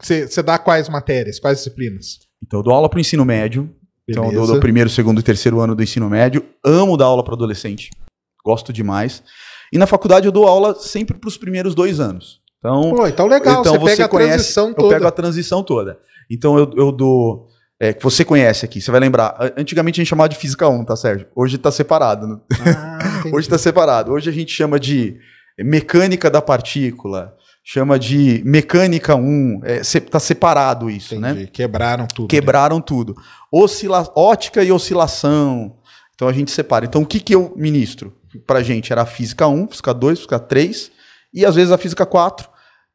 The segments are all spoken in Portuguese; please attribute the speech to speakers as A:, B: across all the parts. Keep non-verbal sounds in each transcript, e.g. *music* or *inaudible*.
A: Você dá quais matérias, quais disciplinas? Então, eu dou aula para o ensino médio. Beleza. Então, eu dou, primeiro, segundo e terceiro ano do ensino médio. Amo dar aula para adolescente. Gosto demais. E na faculdade eu dou aula sempre para os primeiros dois anos. Então, Pô, então legal, então você, você pega conhece, a transição toda. Eu pego a transição toda. Então eu, eu dou. É, que você conhece aqui, você vai lembrar. Antigamente a gente chamava de Física 1, tá, Sérgio? Hoje tá separado. Né? Ah, *laughs* Hoje tá separado. Hoje a gente chama de mecânica da partícula, chama de mecânica 1, está é, tá separado isso, né? Entendi. né? Quebraram tudo. Quebraram né? tudo. Oscila ótica e oscilação. Então a gente separa. Então o que, que eu ministro? Pra gente era a física 1, física 2, física 3 e às vezes a física 4,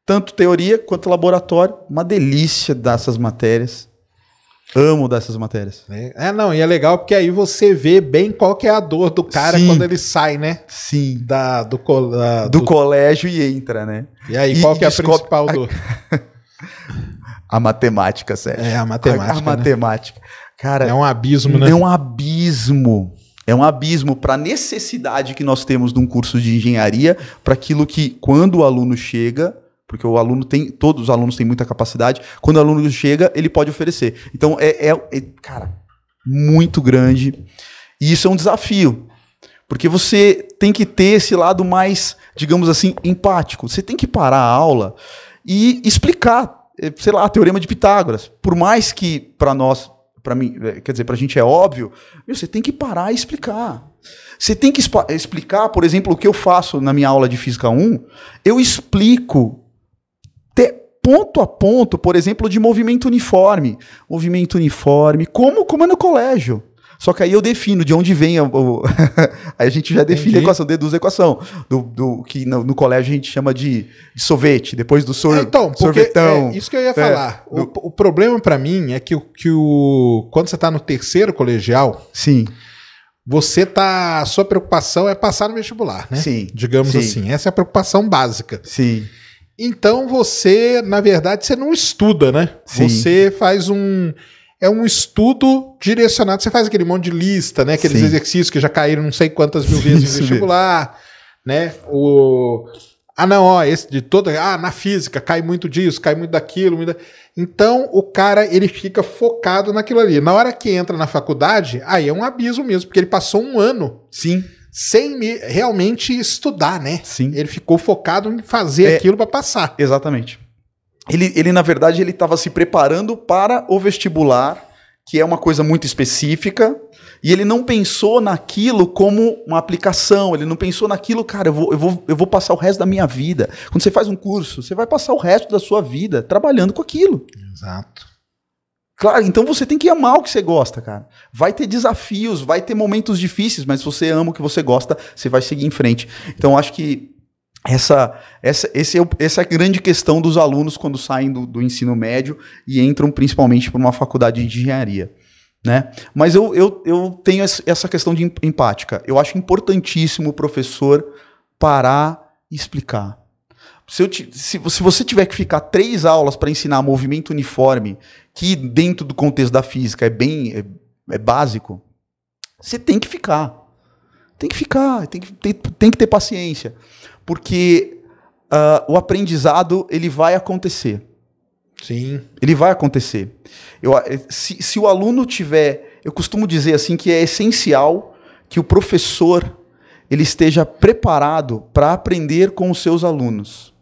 A: tanto teoria quanto laboratório. Uma delícia dessas matérias. Amo dessas matérias. Né? É, não, e é legal
B: porque aí você vê bem qual que é a dor do cara Sim. quando ele sai, né? Sim. Da, do, co, da, do, do, colégio e entra, né? E aí, e, qual que é a principal *laughs* dor?
A: A... matemática, Sérgio. É, a matemática. A, a né? matemática. Cara, é um abismo, né? É um abismo. É um abismo para a necessidade que nós temos de um curso de engenharia, para aquilo que, quando o aluno chega, porque o aluno tem, todos os alunos têm muita capacidade. Quando o aluno chega, ele pode oferecer. Então é, é, é cara, muito grande. E isso é um desafio, porque você tem que ter esse lado mais, digamos assim, empático. Você tem que parar a aula e explicar, eh, sei lá, teorema de Pitágoras. Por mais que para nós, para mim, eh, quer dizer, para a gente é óbvio, você tem que parar e explicar. Você tem que explicar, por exemplo, o que eu faço na minha aula de Física 1, eu explico ponto a ponto, por exemplo, de movimento uniforme. Movimento uniforme, como, como é no colégio. Só que aí eu defino de onde vem. A, o, *laughs* aí a gente já define Entendi. a equação, deduz a equação. Do, do que no, no, colégio a gente chama de, de sorvete, depois do sor, é, então, sorvetão. É, isso que eu ia é, falar. Do,
B: o, problema para mim é que, que o, quando você está no terceiro colegial. Sim. Você tá. A sua preocupação é passar no vestibular, né? Sim. Digamos sim. assim. Essa é a preocupação básica. Sim. Então você, na verdade, você não estuda, né? Sim. Você faz um. É um estudo direcionado. Você faz aquele monte de lista, né? Aqueles Sim. exercícios que já caíram não sei quantas mil vezes *laughs* Isso no vestibular, mesmo. né? O. Ah, não, ó, esse de toda. Ah, na física, cai muito disso, cai muito daquilo. Muito da... Então, o cara, ele fica focado naquilo ali. Na hora que entra na faculdade, aí é um abismo mesmo, porque ele passou um ano. Sim sem realmente estudar,
A: né? Sim. Ele ficou focado em fazer é, aquilo para passar. Exatamente. Ele, ele, na verdade, ele estava se preparando para o vestibular, que é uma coisa muito específica, e ele não pensou naquilo como uma aplicação, ele não pensou naquilo, cara, eu vou, eu, vou, eu vou passar o resto da minha vida. Quando você faz um curso, você vai passar o resto da sua vida trabalhando com aquilo. Exato. Claro, então você tem que amar o que você gosta, cara. Vai ter desafios, vai ter momentos difíceis, mas se você ama o que você gosta, você vai seguir em frente. Então acho que essa, essa, esse, é essa é a grande questão dos alunos quando saem do, do ensino médio e entram principalmente para uma faculdade de engenharia. Né? Mas eu, eu, eu tenho essa questão de empática. Eu acho importantíssimo o professor parar e explicar. Se, eu te, se, se você tiver que ficar três aulas para ensinar movimento uniforme, que dentro do contexto da física é bem é, é básico, você tem que ficar. Tem que ficar, tem que, tem, tem que ter paciência. Porque uh, o aprendizado ele vai acontecer. Sim. Ele vai acontecer. Eu, eh, se, se o aluno tiver. Eu costumo dizer assim que é essencial que o professor ele esteja preparado para aprender com os seus alunos.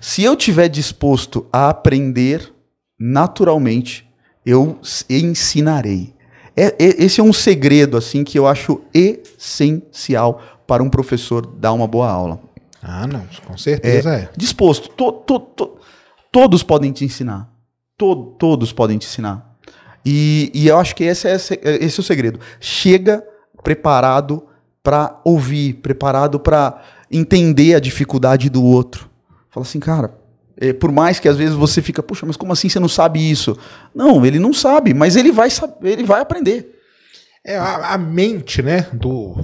A: Se eu tiver disposto a aprender, naturalmente eu ensinarei. É, é, esse é um segredo assim que eu acho essencial para um professor dar uma boa aula. Ah, não, com certeza é. é. Disposto. To, to, to, todos podem te ensinar. To, todos podem te ensinar. E, e eu acho que esse é, esse é, é o segredo. Chega preparado para ouvir, preparado para entender a dificuldade do outro Fala assim, cara, é, por mais que às vezes você fica, puxa, mas como assim você não sabe isso? Não, ele não sabe, mas ele vai saber, ele vai aprender. É a, a mente, né, do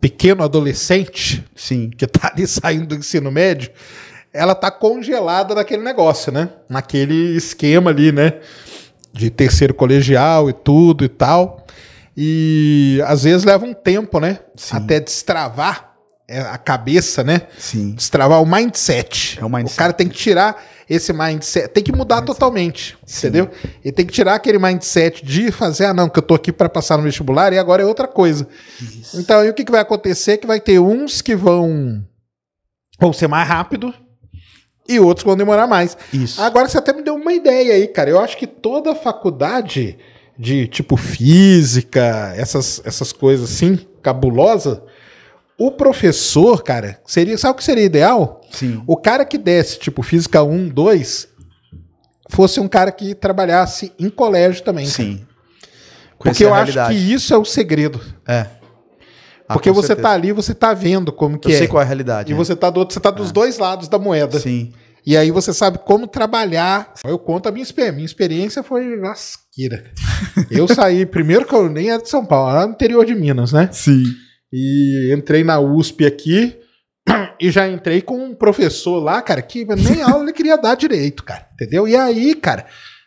A: pequeno adolescente,
B: sim, que está ali saindo do ensino médio, ela tá congelada naquele negócio, né? Naquele esquema ali, né? De terceiro colegial e tudo e tal. E às vezes leva um tempo, né? Sim. Até destravar é a cabeça, né? Sim. Destravar o mindset. É o mindset. O cara tem que tirar esse mindset, tem que mudar mindset. totalmente, Sim. entendeu? E tem que tirar aquele mindset de fazer, ah, não, que eu tô aqui para passar no vestibular e agora é outra coisa. Isso. Então, e o que, que vai acontecer? Que vai ter uns que vão vão ser mais rápido e outros vão demorar mais. Isso. Agora você até me deu uma ideia aí, cara. Eu acho que toda faculdade de tipo física, essas essas coisas assim, cabulosa, o professor, cara, seria. Sabe o que seria ideal? Sim. O cara que desse, tipo, física 1, 2, fosse um cara que trabalhasse em colégio também. Sim.
A: Porque eu acho que
B: isso é o segredo. É. Ah, Porque você certeza. tá ali, você tá vendo como que é. Eu sei é. qual é a realidade. E é. você tá do outro, você tá dos é. dois lados da moeda. Sim. E aí você sabe como trabalhar. Eu conto a minha experiência. Minha experiência foi lasqueira. *laughs* eu saí, primeiro que eu nem era de São Paulo, era no interior de Minas, né? Sim. E entrei na USP aqui *clears throat* e já entrei com um professor lá, cara, que nem *laughs* aula ele queria dar direito, cara. Entendeu? E aí, cara,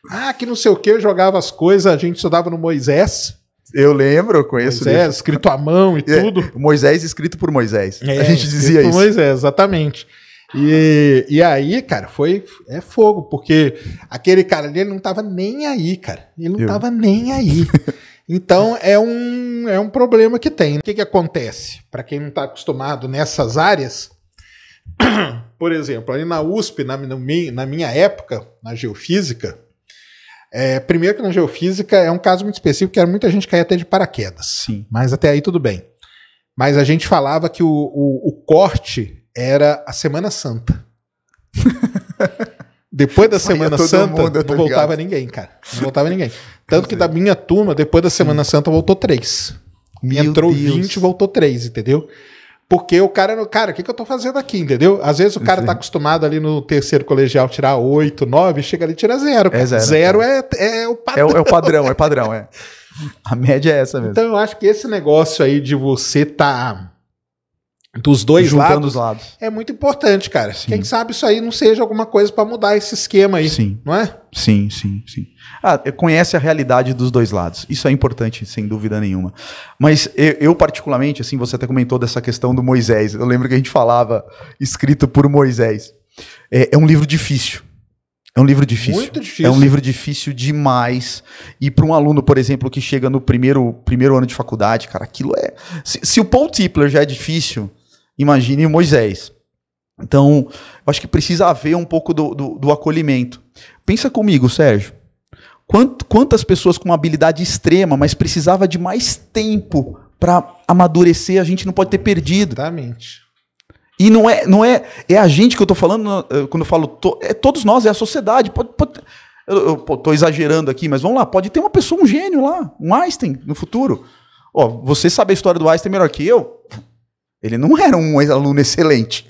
B: ah, que não sei o que, eu jogava as coisas, a gente estudava no Moisés. Eu lembro, eu conheço. Moisés, escrito à mão e *laughs* é, tudo. Moisés escrito por Moisés. É, a gente dizia isso. Moisés, exatamente. E, e aí, cara, foi é fogo, porque aquele cara ali ele não tava nem aí, cara. Ele não eu. tava nem aí. *laughs* Então é um, é um problema que tem. O que, que acontece? Para quem não está acostumado nessas áreas, *clears throat* por exemplo, ali na USP, na, na minha época, na geofísica, é, primeiro que na geofísica é um caso muito específico, que era muita gente cair até de paraquedas. Sim. Mas até aí tudo bem. Mas a gente falava que o, o, o corte era a Semana Santa. *laughs* Depois da Semana Santa, mundo, tá não ligado. voltava ninguém, cara. Não voltava ninguém. Tanto que da minha turma, depois da Semana hum. Santa, voltou três. Meu Entrou Deus. 20, voltou três, entendeu? Porque o cara, cara, o que, que eu tô fazendo aqui, entendeu? Às vezes o cara Sim. tá acostumado ali no terceiro colegial tirar 8, 9, chega ali e tira zero. É zero. Zero é, é, o padrão. É, é o é padrão, é padrão, é. A média é essa mesmo. Então eu acho que esse negócio aí de você tá dos dois lados, lados, é muito importante, cara. Sim. Quem sabe isso aí não seja alguma coisa para mudar esse esquema aí, sim. não é?
A: Sim, sim, sim. Ah, conhece a realidade dos dois lados. Isso é importante, sem dúvida nenhuma. Mas eu, eu, particularmente, assim, você até comentou dessa questão do Moisés. Eu lembro que a gente falava escrito por Moisés. é, é um livro difícil. É um livro difícil. Muito difícil. É um livro difícil demais. E para um aluno, por exemplo, que chega no primeiro, primeiro ano de faculdade, cara, aquilo é. Se, se o Paul Tipler já é difícil, imagine Moisés. Então, eu acho que precisa haver um pouco do, do, do acolhimento. Pensa comigo, Sérgio. Quant, quantas pessoas com uma habilidade extrema, mas precisava de mais tempo para amadurecer, a gente não pode ter perdido. Exatamente. E não é, não é, é a gente que eu estou falando, eh, quando eu falo, to, é todos nós, é a sociedade. Pode, pode, eu estou exagerando aqui, mas vamos lá, pode ter uma pessoa, um gênio lá, um Einstein no futuro. Ó, você sabe a história do Einstein melhor que eu? Ele não era um aluno excelente.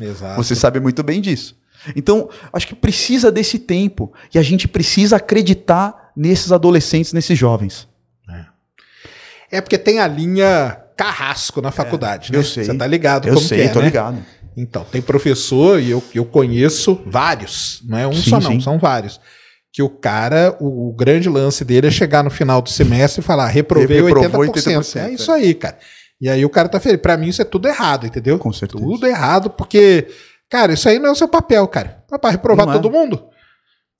A: Exato. Você sabe muito bem disso. Então, acho que precisa desse tempo. E a gente precisa acreditar nesses adolescentes, nesses jovens.
B: É, é porque tem a linha carrasco na faculdade, é, né? Eu sei. Você tá ligado eu como sei, que é, tô né? ligado. Então, tem professor, e eu, eu conheço vários, não é um sim, só não, sim. são vários. Que o cara, o, o, grande lance dele é chegar no final do semestre e falar, reprovei, reprovei 80%. 80%. É isso aí, cara. E aí o cara tá feliz. Pra mim isso é tudo errado, entendeu? Com certeza. Tudo errado, porque, cara, isso aí não é o seu papel, cara. É pra reprovar não é. todo é. mundo.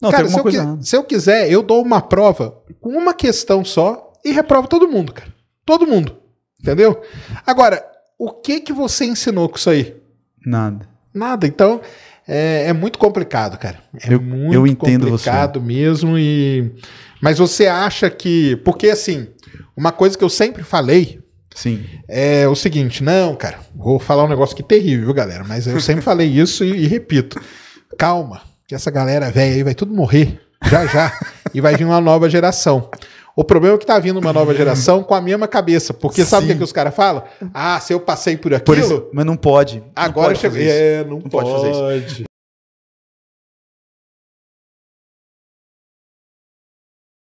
B: Não, cara, se eu, coisa... se eu quiser, eu dou uma prova com uma questão só e reprovo todo mundo, cara. Todo mundo. Entendeu? Agora, o que que você ensinou com isso aí? Nada. Nada. Então, é, é muito complicado, cara. É eu, muito eu entendo complicado você. mesmo. E... Mas você acha que. Porque, assim, uma coisa que eu sempre falei Sim. É o seguinte, não, cara, vou falar um negócio que é terrível, galera, mas eu sempre falei isso e, e repito. Calma, que essa galera velha aí vai tudo morrer já já e vai vir uma nova geração. O problema é que tá vindo uma nova geração com a mesma cabeça. Porque sabe o que, é que, os caras falam? Ah, se eu passei por aquilo. Por isso, mas não
A: pode. Agora não pode chegou. É, não, não pode, pode, fazer isso.